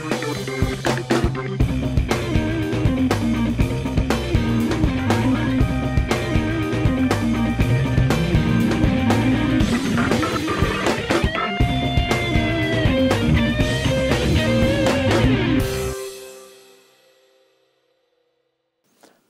Thank you.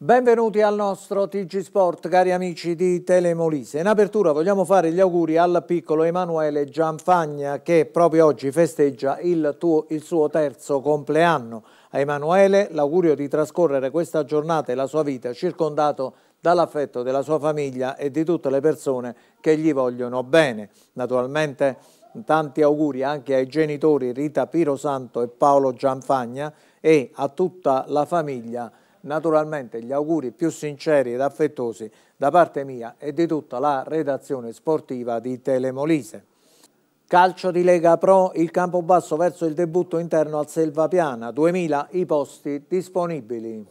Benvenuti al nostro TG Sport, cari amici di Telemolise. In apertura vogliamo fare gli auguri al piccolo Emanuele Gianfagna che proprio oggi festeggia il, tuo, il suo terzo compleanno. A Emanuele l'augurio di trascorrere questa giornata e la sua vita circondato dall'affetto della sua famiglia e di tutte le persone che gli vogliono bene. Naturalmente tanti auguri anche ai genitori Rita Pirosanto e Paolo Gianfagna e a tutta la famiglia naturalmente gli auguri più sinceri ed affettuosi da parte mia e di tutta la redazione sportiva di Telemolise. Calcio di Lega Pro, il campo basso verso il debutto interno al Selvapiana, 2000 i posti disponibili.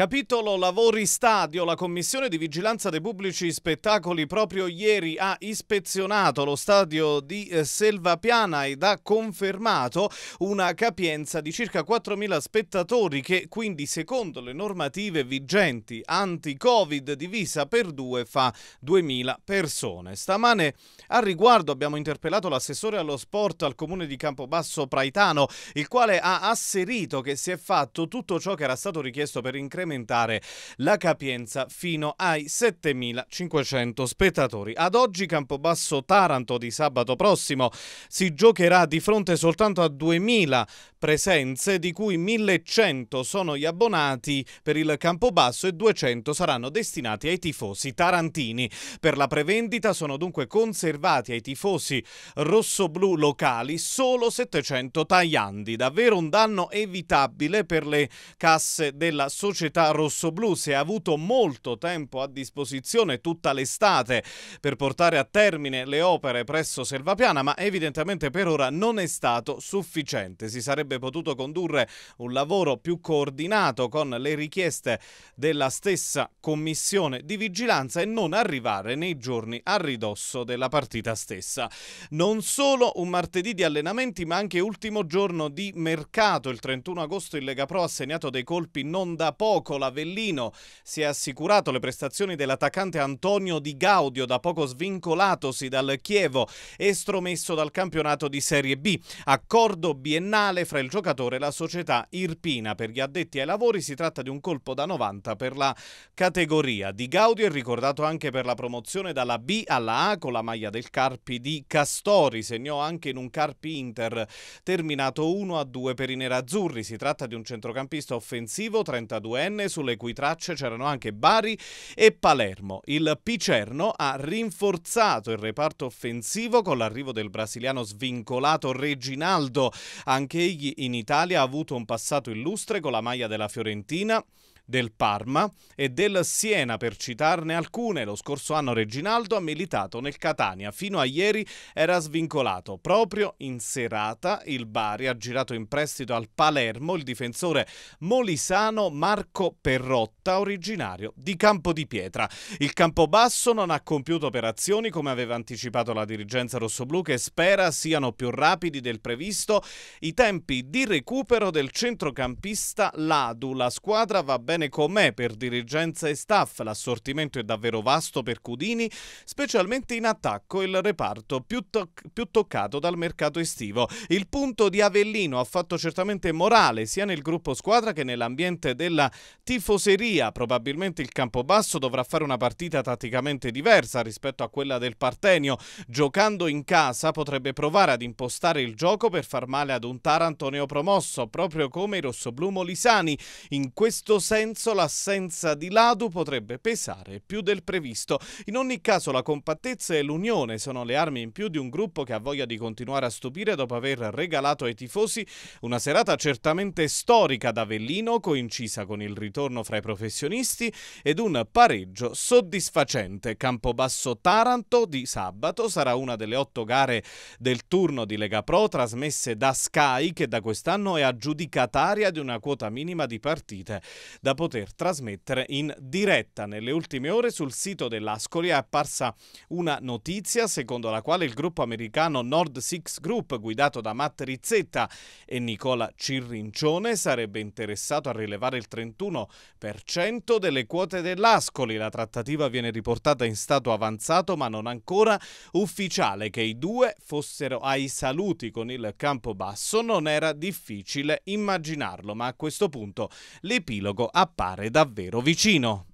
Capitolo Lavori Stadio, la Commissione di Vigilanza dei Pubblici Spettacoli proprio ieri ha ispezionato lo stadio di eh, Selvapiana ed ha confermato una capienza di circa 4.000 spettatori che quindi secondo le normative vigenti anti-Covid divisa per due fa 2.000 persone. Stamane a riguardo abbiamo interpellato l'assessore allo sport al comune di Campobasso Praitano, il quale ha asserito che si è fatto tutto ciò che era stato richiesto per incrementare incrementare la capienza fino ai 7.500 spettatori. Ad oggi Campobasso Taranto di sabato prossimo si giocherà di fronte soltanto a 2.000 presenze, di cui 1100 sono gli abbonati per il Campobasso e 200 saranno destinati ai tifosi tarantini. Per la prevendita sono dunque conservati ai tifosi rossoblu locali solo 700 tagliandi, davvero un danno evitabile per le casse della società rossoblu. Si è avuto molto tempo a disposizione tutta l'estate per portare a termine le opere presso Selvapiana, ma evidentemente per ora non è stato sufficiente. Si sarebbe avrebbe potuto condurre un lavoro più coordinato con le richieste della stessa commissione di vigilanza e non arrivare nei giorni a ridosso della partita stessa. Non solo un martedì di allenamenti, ma anche ultimo giorno di mercato. Il 31 agosto il Lega Pro ha segnato dei colpi non da poco. L'Avellino si è assicurato le prestazioni dell'attaccante Antonio Di Gaudio, da poco svincolatosi dal Chievo, estromesso dal campionato di Serie B. Accordo biennale fra il giocatore la società Irpina. Per gli addetti ai lavori si tratta di un colpo da 90 per la categoria. Di Gaudio è ricordato anche per la promozione dalla B alla A con la maglia del Carpi di Castori. Segnò anche in un Carpi Inter terminato 1-2 per i nerazzurri. Si tratta di un centrocampista offensivo 32enne sulle cui tracce c'erano anche Bari e Palermo. Il Picerno ha rinforzato il reparto offensivo con l'arrivo del brasiliano svincolato Reginaldo. Anche egli in Italia ha avuto un passato illustre con la maglia della Fiorentina, del Parma e del Siena, per citarne alcune. Lo scorso anno Reginaldo ha militato nel Catania. Fino a ieri era svincolato. Proprio in serata il Bari ha girato in prestito al Palermo il difensore molisano Marco Perrotta, originario di Campo di Pietra. Il Campobasso non ha compiuto operazioni come aveva anticipato la dirigenza rossoblù che spera siano più rapidi del previsto i tempi di recupero del centrocampista Ladu. La squadra va bene bene con me per dirigenza e staff, l'assortimento è davvero vasto per Cudini, specialmente in attacco il reparto più, toc- più toccato dal mercato estivo. Il punto di Avellino ha fatto certamente morale sia nel gruppo squadra che nell'ambiente della tifoseria, probabilmente il Campobasso dovrà fare una partita tatticamente diversa rispetto a quella del Partenio, giocando in casa potrebbe provare ad impostare il gioco per far male ad un Taranto neopromosso, proprio come i rossoblù molisani. In questo senso Lorenzo l'assenza di Ladu potrebbe pesare più del previsto. In ogni caso la compattezza e l'unione sono le armi in più di un gruppo che ha voglia di continuare a stupire dopo aver regalato ai tifosi una serata certamente storica da Vellino, coincisa con il ritorno fra i professionisti ed un pareggio soddisfacente. Campobasso-Taranto di sabato sarà una delle otto gare del turno di Lega Pro trasmesse da Sky che da quest'anno è aggiudicataria di una quota minima di partite. Da poter trasmettere in diretta. Nelle ultime ore sul sito dell'Ascoli è apparsa una notizia secondo la quale il gruppo americano Nord Six Group, guidato da Matt Rizzetta e Nicola Cirrincione, sarebbe interessato a rilevare il 31% delle quote dell'Ascoli. La trattativa viene riportata in stato avanzato ma non ancora ufficiale. Che i due fossero ai saluti con il campo basso non era difficile immaginarlo, ma a questo punto l'epilogo ha appare davvero vicino.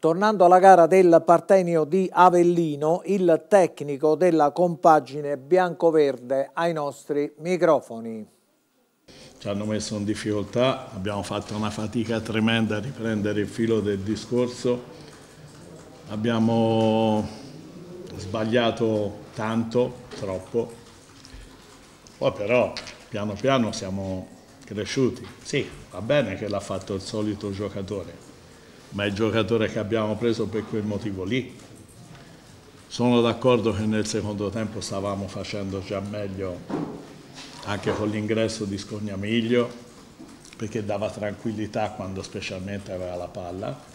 Tornando alla gara del Partenio di Avellino, il tecnico della compagine bianco-verde ai nostri microfoni. Ci hanno messo in difficoltà, abbiamo fatto una fatica tremenda a riprendere il filo del discorso, abbiamo sbagliato tanto, troppo, poi però piano piano siamo cresciuti. Sì, va bene che l'ha fatto il solito giocatore, ma è il giocatore che abbiamo preso per quel motivo lì. Sono d'accordo che nel secondo tempo stavamo facendo già meglio anche con l'ingresso di Scognamiglio, perché dava tranquillità quando specialmente aveva la palla.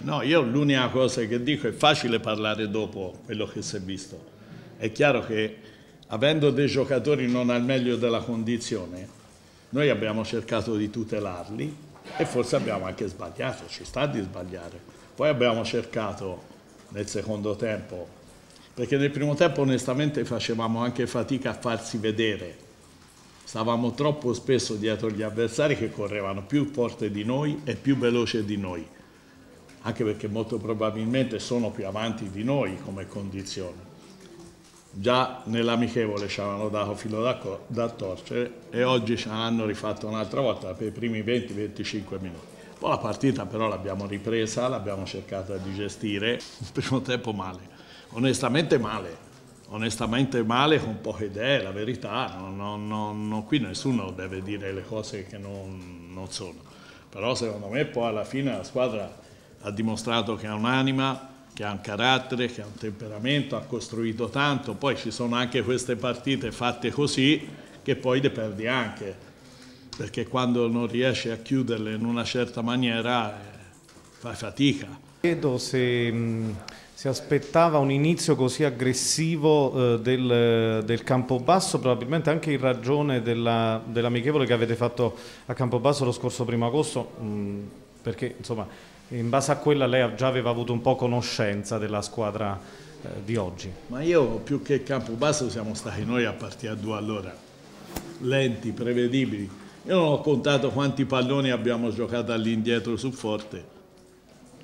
No, io l'unica cosa che dico è facile parlare dopo quello che si è visto. È chiaro che avendo dei giocatori non al meglio della condizione, noi abbiamo cercato di tutelarli e forse abbiamo anche sbagliato, ci sta di sbagliare. Poi abbiamo cercato nel secondo tempo, perché nel primo tempo onestamente facevamo anche fatica a farsi vedere, stavamo troppo spesso dietro gli avversari che correvano più forte di noi e più veloce di noi, anche perché molto probabilmente sono più avanti di noi come condizione già nell'amichevole ci avevano dato filo da, da, torcere e oggi ce l'hanno rifatto un'altra volta per i primi 20-25 minuti. Poi la partita però l'abbiamo ripresa, l'abbiamo cercata di gestire, il primo tempo male, onestamente male, onestamente male con poche idee, la verità, non, non, non, qui nessuno deve dire le cose che non, non sono, però secondo me poi alla fine la squadra ha dimostrato che ha un'anima, che ha un carattere, che ha un temperamento, ha costruito tanto, poi ci sono anche queste partite fatte così che poi le perdi anche, perché quando non riesci a chiuderle in una certa maniera eh, fai fatica. Chiedo se mm, si aspettava un inizio così aggressivo eh, del, del Campobasso, probabilmente anche in ragione dell'amichevole che avete fatto a Campobasso lo scorso primo agosto, mh, mm, perché insomma in base a quella lei già aveva avuto un po' conoscenza della squadra eh, di oggi. Ma io più che campo basso siamo stati noi a partire a due all'ora, lenti, prevedibili. Io non ho contato quanti palloni abbiamo giocato all'indietro su Forte.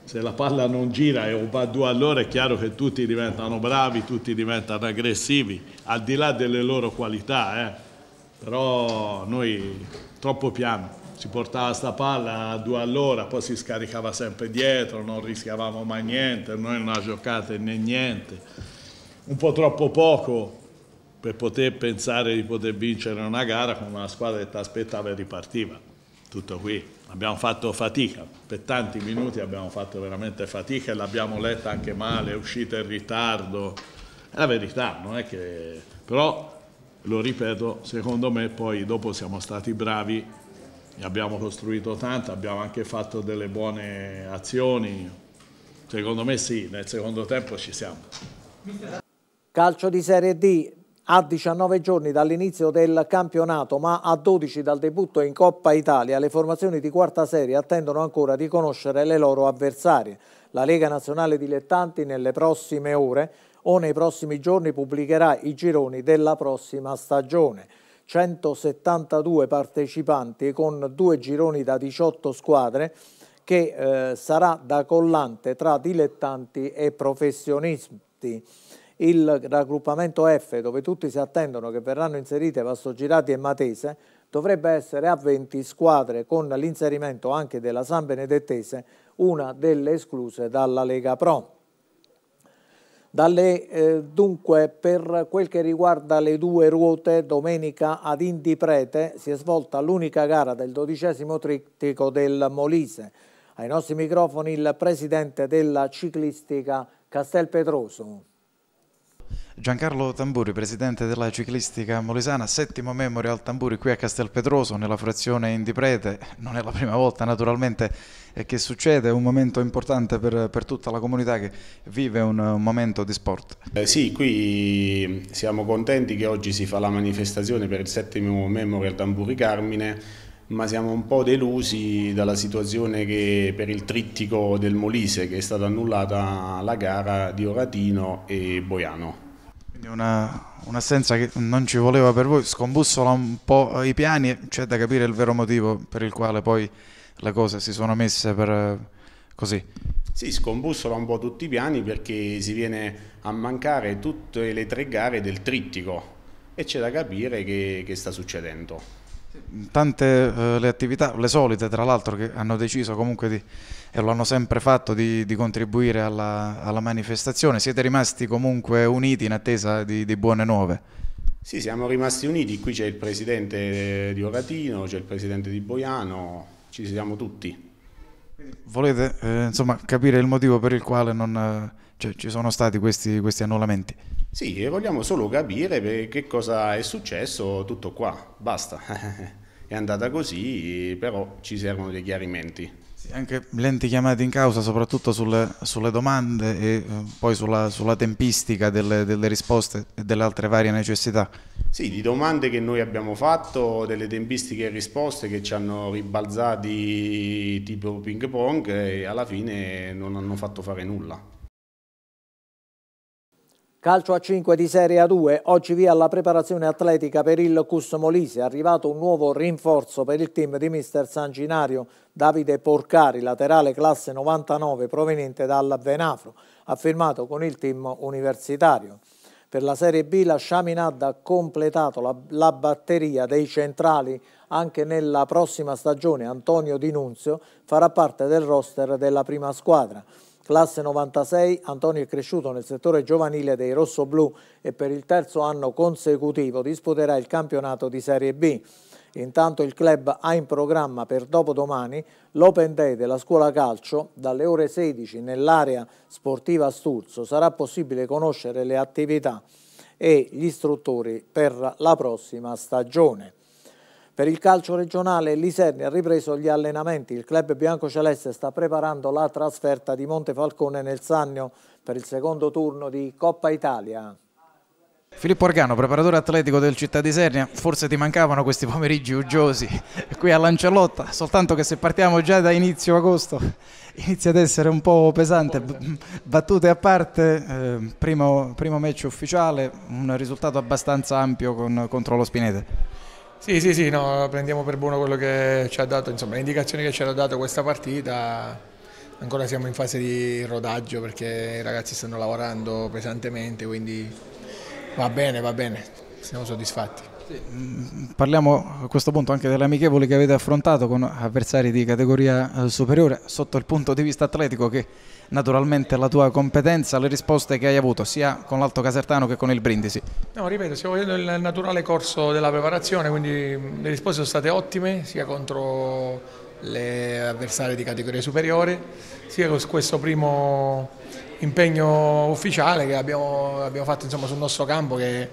Se la palla non gira e va a due all'ora è chiaro che tutti diventano bravi, tutti diventano aggressivi, al di là delle loro qualità, eh. però noi troppo piano si portava sta palla a due all'ora, poi si scaricava sempre dietro, non rischiavamo mai niente, noi non ha giocato né niente. Un po' troppo poco per poter pensare di poter vincere una gara con una squadra che ti aspettava e ripartiva. Tutto qui. Abbiamo fatto fatica, per tanti minuti abbiamo fatto veramente fatica e l'abbiamo letta anche male, è uscita in ritardo. È la verità, non è che... Però, lo ripeto, secondo me poi dopo siamo stati bravi ne abbiamo costruito tante, abbiamo anche fatto delle buone azioni, secondo me sì, nel secondo tempo ci siamo. Calcio di Serie D a 19 giorni dall'inizio del campionato ma a 12 dal debutto in Coppa Italia le formazioni di quarta serie attendono ancora di conoscere le loro avversarie. La Lega Nazionale Dilettanti nelle prossime ore o nei prossimi giorni pubblicherà i gironi della prossima stagione. 172 partecipanti con due gironi da 18 squadre che eh, sarà da collante tra dilettanti e professionisti. Il raggruppamento F, dove tutti si attendono che verranno inserite Vastogirati e Matese, dovrebbe essere a 20 squadre con l'inserimento anche della San Benedettese, una delle escluse dalla Lega Pro. Dalle, eh, dunque, per quel che riguarda le due ruote, domenica ad Indiprete si è svolta l'unica gara del dodicesimo trittico del Molise. Ai nostri microfoni il presidente della ciclistica Castelpetroso. Giancarlo Tamburi, presidente della ciclistica molisana, settimo Memorial Tamburi qui a Castelpetroso, nella frazione Indiprete. Non è la prima volta naturalmente eh, che succede, è un momento importante per, per tutta la comunità che vive un, un momento di sport. Eh sì, qui siamo contenti che oggi si fa la manifestazione per il settimo Memorial Tamburi Carmine ma siamo un po' delusi dalla situazione che per il trittico del Molise che è stata annullata la gara di Oratino e Boiano quindi una, un'assenza che non ci voleva per voi, scombussola un po' i piani, c'è da capire il vero motivo per il quale poi le cose si sono messe per eh, così. Sì, scombussola un po' tutti i piani perché si viene a mancare tutte le tre gare del trittico e c'è da capire che, che sta succedendo tante eh, le attività, le solite tra l'altro, che hanno deciso comunque di, e lo hanno sempre fatto, di, di contribuire alla, alla, manifestazione. Siete rimasti comunque uniti in attesa di, di buone nuove? Sì, siamo rimasti uniti. Qui c'è il presidente di Oratino, c'è il presidente di Boiano, ci siamo tutti. Volete eh, insomma, capire il motivo per il quale non, eh, cioè, ci sono stati questi, questi annullamenti? Sì, vogliamo solo capire che cosa è successo, tutto qua, basta. è andata così, però ci servono dei chiarimenti. Sì, anche lenti chiamate in causa soprattutto sulle, sulle domande e eh, poi sulla, sulla tempistica delle, delle, risposte e delle altre varie necessità. Sì, di domande che noi abbiamo fatto, delle tempistiche e risposte che ci hanno ribalzati tipo ping pong e alla fine non hanno fatto fare nulla. Calcio a 5 di Serie A2, oggi via la preparazione atletica per il Cus Molise. è arrivato un nuovo rinforzo per il team di mister Sanginario, Davide Porcari, laterale classe 99 proveniente dal Venafro, ha firmato con il team universitario. Per la Serie B la Chaminad ha completato la, la batteria dei centrali anche nella prossima stagione. Antonio Di Nunzio farà parte del roster della prima squadra. Classe 96, Antonio è cresciuto nel settore giovanile dei rossoblù e per il terzo anno consecutivo disputerà il campionato di Serie B. Intanto il club ha in programma per dopodomani l'Open Day della scuola calcio. Dalle ore 16 nell'area sportiva Sturzo sarà possibile conoscere le attività e gli istruttori per la prossima stagione. Per il calcio regionale l'Iserni ha ripreso gli allenamenti. Il club biancoceleste sta preparando la trasferta di Montefalcone nel Sannio per il secondo turno di Coppa Italia. Filippo Organo, preparatore atletico del Città di Sernia, forse ti mancavano questi pomeriggi uggiosi qui a Lancellotta, soltanto che se partiamo già da inizio agosto inizia ad essere un po' pesante, battute a parte, eh, primo, primo match ufficiale, un risultato abbastanza ampio con, contro lo Spinete. Sì, sì, sì, no, prendiamo per buono quello che ci ha dato, insomma, le indicazioni che ci ha dato questa partita. Ancora siamo in fase di rodaggio perché i ragazzi stanno lavorando pesantemente, quindi va bene, va bene, siamo soddisfatti. Mm, parliamo a questo punto anche delle amichevoli che avete affrontato con avversari di categoria eh, superiore, sotto il punto di vista atletico che naturalmente la tua competenza, le risposte che hai avuto sia con l'Alto Casertano che con il Brindisi. No, ripeto, stiamo vedendo il naturale corso della preparazione, quindi mm, le risposte sono state ottime sia contro le avversarie di categoria superiore, sia con questo primo impegno ufficiale che abbiamo, abbiamo fatto insomma, sul nostro campo che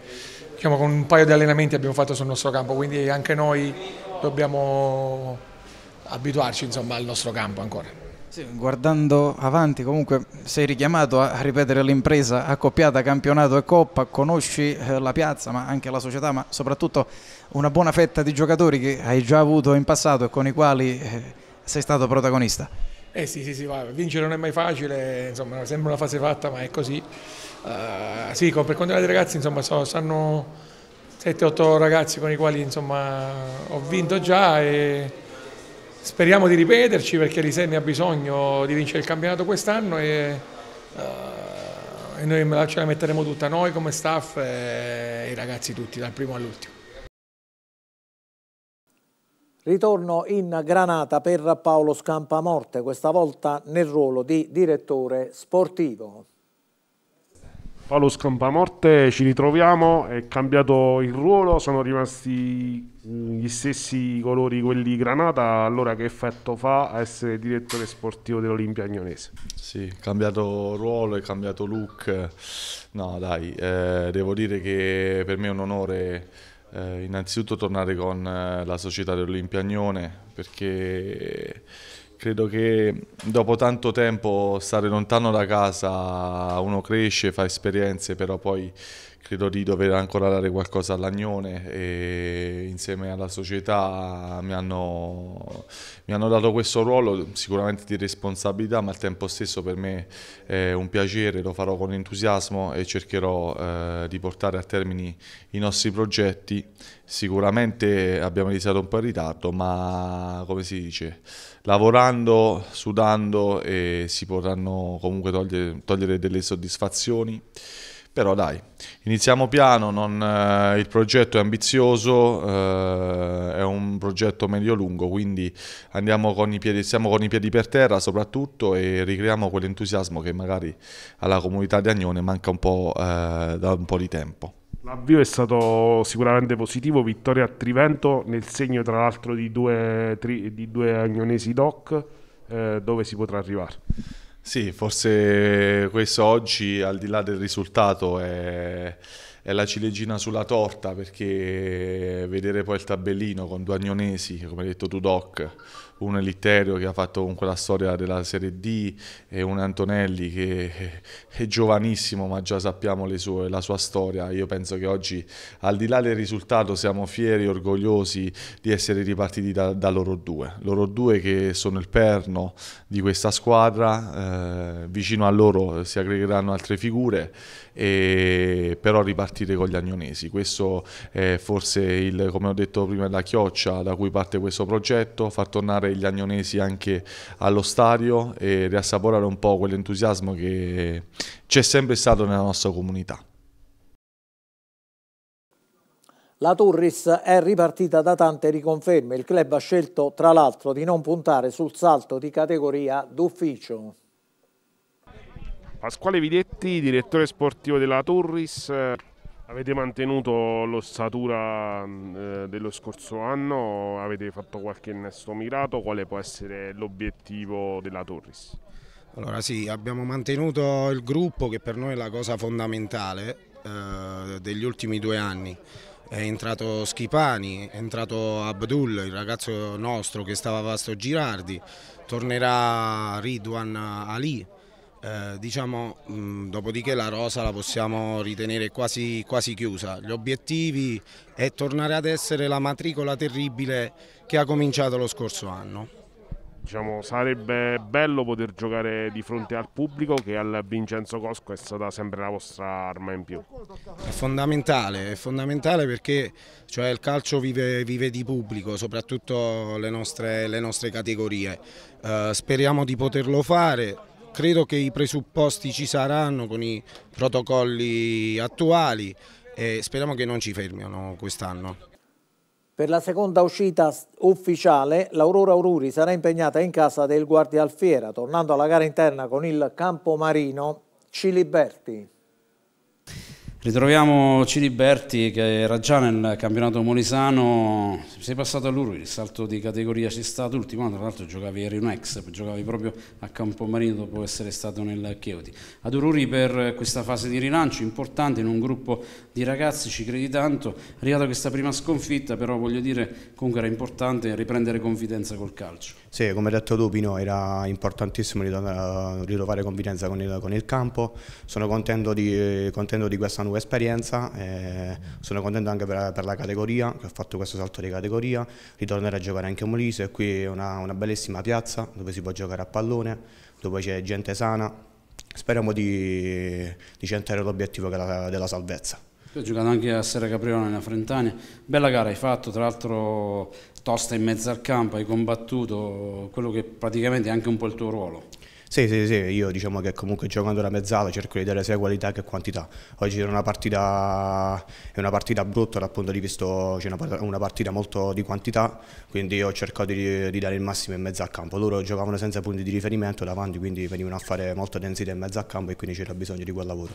diciamo, con un paio di allenamenti abbiamo fatto sul nostro campo, quindi anche noi dobbiamo abituarci insomma, al nostro campo ancora. Sì, guardando avanti, comunque sei richiamato a ripetere l'impresa accoppiata campionato e coppa, conosci eh, la piazza ma anche la società, ma soprattutto una buona fetta di giocatori che hai già avuto in passato e con i quali eh, sei stato protagonista. Eh sì, sì, sì, va. vincere non è mai facile, insomma, sembra una fase fatta, ma è così. Uh, sì, per quanto riguarda i ragazzi, insomma, so, sanno 7-8 ragazzi con i quali insomma, ho vinto già e speriamo di ripeterci perché Risemi ha bisogno di vincere il campionato quest'anno e, uh, e, noi ce la metteremo tutta noi come staff e i ragazzi tutti, dal primo all'ultimo. Ritorno in Granata per Paolo Scampamorte, questa volta nel ruolo di direttore sportivo. Paolo Scampamorte, ci ritroviamo, è cambiato il ruolo, sono rimasti gli stessi colori quelli Granata, allora che effetto fa essere direttore sportivo dell'Olimpia Agnonese? Sì, cambiato ruolo, è cambiato look, no dai, eh, devo dire che per me è un onore eh, innanzitutto tornare con eh, la società dell'Olimpiagnone perché credo che dopo tanto tempo stare lontano da casa uno cresce, fa esperienze, però poi credo di dover ancora dare qualcosa all'Agnone e insieme alla società mi hanno, mi hanno, dato questo ruolo sicuramente di responsabilità ma al tempo stesso per me è un piacere, lo farò con entusiasmo e cercherò eh, di portare a termine i nostri progetti sicuramente abbiamo iniziato un po' in ritardo ma come si dice lavorando, sudando eh, si potranno comunque togliere, togliere delle soddisfazioni però dai, iniziamo piano, non, eh, il progetto è ambizioso, eh, è un progetto medio-lungo, quindi andiamo con i piedi, siamo con i piedi per terra soprattutto e ricreiamo quell'entusiasmo che magari alla comunità di Agnone manca un po' eh, da un po' di tempo. L'avvio è stato sicuramente positivo, vittoria a Trivento nel segno tra l'altro di due, tri, di due agnonesi doc, eh, dove si potrà arrivare? Sì, forse questo oggi, al di là del risultato, è, è, la ciliegina sulla torta perché vedere poi il tabellino con due agnonesi, come hai detto tu Doc, un Eliterio che ha fatto comunque la storia della Serie D e un Antonelli che è giovanissimo ma già sappiamo sue, la sua storia. Io penso che oggi al di là del risultato siamo fieri e orgogliosi di essere ripartiti da, da, loro due. Loro due che sono il perno di questa squadra, eh, vicino a loro si aggregheranno altre figure e però ripartire con gli agnonesi. Questo è forse, il, come ho detto prima, la chioccia da cui parte questo progetto, far tornare gli agnonesi anche allo stadio e riassaporare un po' quell'entusiasmo che c'è sempre stato nella nostra comunità. La Turris è ripartita da tante riconferme. Il club ha scelto, tra l'altro, di non puntare sul salto di categoria d'ufficio. Pasquale Videtti, direttore sportivo della Turris, avete mantenuto l'ossatura mm, eh, dello scorso anno, avete fatto qualche innesto mirato, quale può essere l'obiettivo della Turris? Allora sì, abbiamo mantenuto il gruppo che per noi è la cosa fondamentale eh, degli ultimi due anni. È entrato Schipani, è entrato Abdul, il ragazzo nostro che stava a Vasto Girardi, tornerà Ridwan Ali, eh, diciamo, mh, mm, dopodiché la rosa la possiamo ritenere quasi, quasi, chiusa. Gli obiettivi è tornare ad essere la matricola terribile che ha cominciato lo scorso anno. Diciamo, sarebbe bello poter giocare di fronte al pubblico che al Vincenzo Cosco è stata sempre la vostra arma in più. È fondamentale, è fondamentale perché cioè, il calcio vive, vive, di pubblico, soprattutto le nostre, le nostre categorie. Eh, speriamo di poterlo fare, Credo che i presupposti ci saranno con i protocolli attuali e speriamo che non ci fermino quest'anno. Per la seconda uscita ufficiale, l'Aurora Aururi sarà impegnata in casa del Guardia Alfiera, tornando alla gara interna con il Campomarino Ciliberti. Ritroviamo Ciliberti che era già nel campionato molisano, sei passato a lui, il salto di categoria c'è stato, l'ultimo anno tra l'altro giocavi eri un ex, giocavi proprio a Campomarino dopo essere stato nel Chiodi. Ad Ururi per questa fase di rilancio importante in un gruppo di ragazzi, ci credi tanto, arrivata questa prima sconfitta però voglio dire comunque era importante riprendere confidenza col calcio. Sì, come ha detto Dupino, era importantissimo ritrovare confidenza con il, con il campo, sono contento di, contento di questa nuova nuova esperienza, eh, sono contento anche per, per, la categoria, che ho fatto questo salto di categoria, ritornerò a giocare anche a Molise, qui è una, una bellissima piazza dove si può giocare a pallone, dove c'è gente sana, speriamo di, di centrare l'obiettivo della salvezza. Tu hai giocato anche a Serra Capriola nella Frentania, bella gara hai fatto, tra l'altro tosta in mezzo al campo, hai combattuto quello che praticamente è anche un po' il tuo ruolo. Sì, sì, sì, io diciamo che comunque giocando la mezzala cerco di dare sia qualità che quantità. Oggi è una partita, è una partita brutta dal punto di vista, c'è una, una, partita molto di quantità, quindi ho cercato di, di, dare il massimo in mezzo al campo. Loro giocavano senza punti di riferimento davanti, quindi venivano a fare molta densità in mezzo al campo e quindi c'era bisogno di quel lavoro,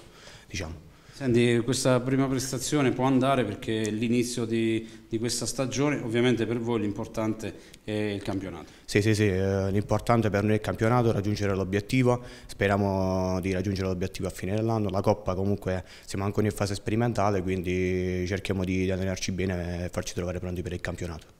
diciamo. Senti, questa prima prestazione può andare perché è l'inizio di, di, questa stagione, ovviamente per voi l'importante è il campionato. Sì, sì, sì, eh, l'importante per noi è il campionato, raggiungere l'obiettivo, speriamo di raggiungere l'obiettivo a fine dell'anno, la Coppa comunque siamo ancora in fase sperimentale, quindi cerchiamo di, di allenarci bene e farci trovare pronti per il campionato.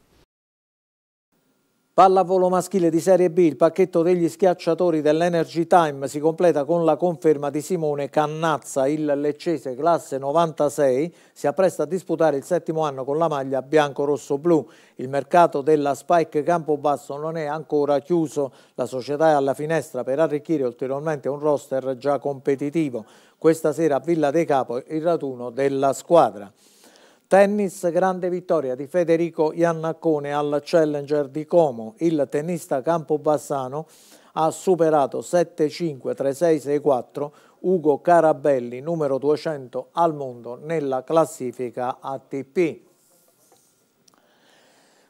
Pallavolo maschile di Serie B, il pacchetto degli schiacciatori dell'Energy Time si completa con la conferma di Simone Cannazza, il leccese classe 96, si appresta a disputare il settimo anno con la maglia bianco-rosso-blu. Il mercato della Spike Campobasso non è ancora chiuso, la società è alla finestra per arricchire ulteriormente un roster già competitivo. Questa sera a Villa dei Capo il raduno della squadra. Tennis, grande vittoria di Federico Iannaccone al Challenger di Como. Il tennista Campobassano ha superato 7-5-3-6-6-4 Ugo Carabelli, numero 200 al mondo nella classifica ATP.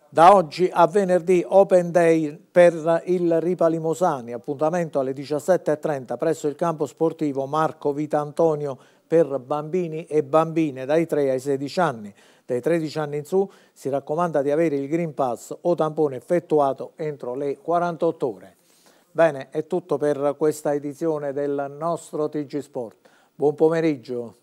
Da oggi a venerdì Open Day per il Ripalimosani, appuntamento alle 17.30 presso il campo sportivo Marco Vitantonio per bambini e bambine dai 3 ai 16 anni. Dai 13 anni in su si raccomanda di avere il Green Pass o tampone effettuato entro le 48 ore. Bene, è tutto per questa edizione del nostro TG Sport. Buon pomeriggio.